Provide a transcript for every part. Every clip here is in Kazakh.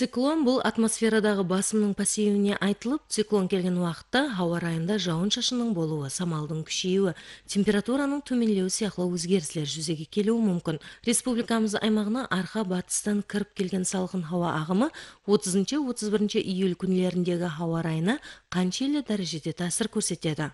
циклон бұл атмосферадағы басымның пассивіне айтылып циклон келген уақытта ауа райында жауын шашынның болуы самалдың күшеюі температураның төмендеуі сияқты өзгерістер жүзеге келуі мүмкін республикамыз аймағына арқа батыстан кіріп келген салқын хауа ағымы 30-31 июль күндеріндегі ауа райына қаншелі дәрежеде тәсір көрсетеді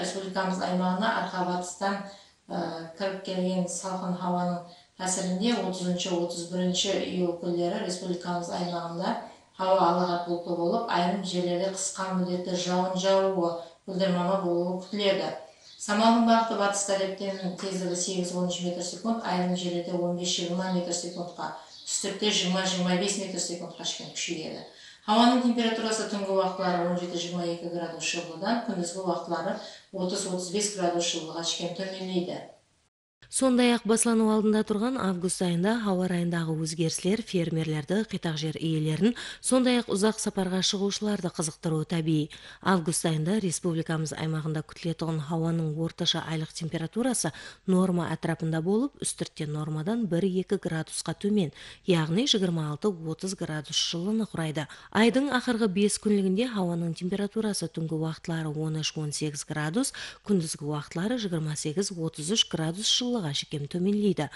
республикамыз аймағына арқа батыстан э, кіріп келген салқын хауаның әсірінде 30-31 июль күндері республикамыз аймағында хава алағат бұлтты болып айрым жерлерде қысқа міндетті жауын жаууы гүлдірмама болуы күтіледі самалдың бағыты батыс тареппен тездігі 8-13 метр секунд айрым жерлерде 15-20 метр секундқа түстікте 20-25 метр секундқа шейін күшейеді Хауаның температурасы түнгі уақытлары 17-22 градус жылыдан, күндізгі уақытлары 30-35 градус жылыға шейін төмендейді сондай ақ баслану алдында тұрған август айында ауа райындағы өзгерістер фермерлерді қитақ жер иелерін сондай ақ ұзақ сапарға шығушыларды қызықтыруы табиғи август айында республикамыз аймағында күтілетұғын ауаның орташа айлық температурасы норма атрапында болып үстіртте нормадан 1-2 градусқа төмен яғни 26-30 градус жылыны құрайды айдың ақырғы бес күнлігінде ауаның температурасы түнгі уақытлары 13-18 градус күндізгі уақытлары 28-33 градус жылы ылыға кем төменлейді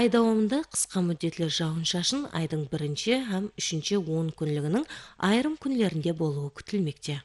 ай дауымында қысқа мүддетлі жауын шашын айдың бірінші һәм үшінші он күнлігінің айрым күнлерінде болуы күтілмекте